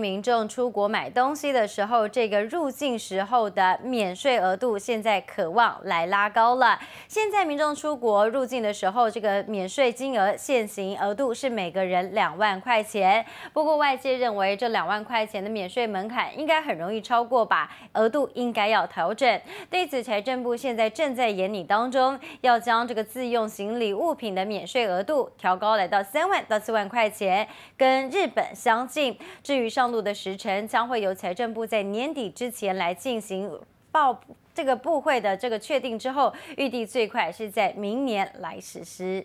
民众出国买东西的时候，这个入境时候的免税额度现在渴望来拉高了。现在民众出国入境的时候，这个免税金额现行额度是每个人两万块钱。不过外界认为这两万块钱的免税门槛应该很容易超过吧？额度应该要调整。对此，财政部现在正在研拟当中，要将这个自用行李物品的免税额度调高来到三万到四万块钱，跟日本相近。至于上。路的时程将会由财政部在年底之前来进行报这个部会的这个确定之后，预计最快是在明年来实施。